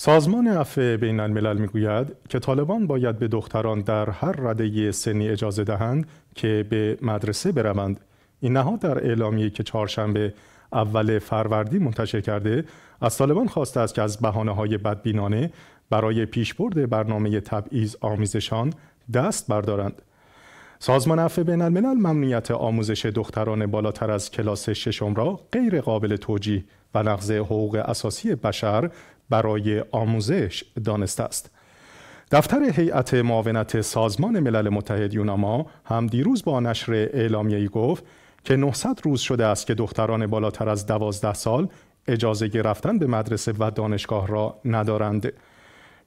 سازمان عفو بین الملل میگوید که طالبان باید به دختران در هر رده سنی اجازه دهند که به مدرسه بروند این نهاد در اعلامیه که چهارشنبه اول فروردین منتشر کرده از طالبان خواسته است که از بحانه های بدبینانه برای پیشبرد برنامه تبعیض آمیزشان دست بردارند سازمان عفو بین الملل ممنوعیت آموزش دختران بالاتر از کلاس ششم را غیر قابل توجیه و نقض حقوق اساسی بشر برای آموزش دانسته است. دفتر هیئت معاونت سازمان ملل متحد یوناما هم دیروز با نشر اعلامیه‌ای گفت که 900 روز شده است که دختران بالاتر از 12 سال اجازه رفتن به مدرسه و دانشگاه را ندارند.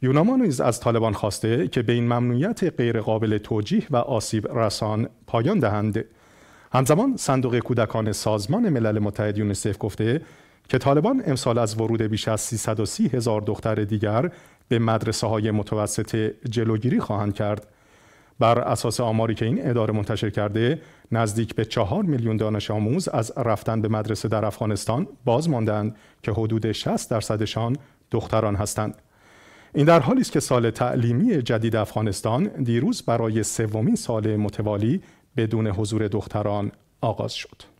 یوناما نیز از طالبان خواسته که به این ممنوعیت غیرقابل توجیه و آسیب رسان پایان دهند همزمان صندوق کودکان سازمان ملل متحد یونیسف گفته که طالبان امسال از ورود بیش از 330 هزار دختر دیگر به مدرسه های متوسط جلوگیری خواهند کرد بر اساس آماری که این اداره منتشر کرده نزدیک به چهار میلیون دانش آموز از رفتن به مدرسه در افغانستان باز ماندند که حدود 60 درصدشان دختران هستند این در حالی است که سال تعلیمی جدید افغانستان دیروز برای سومین سال متوالی بدون حضور دختران آغاز شد.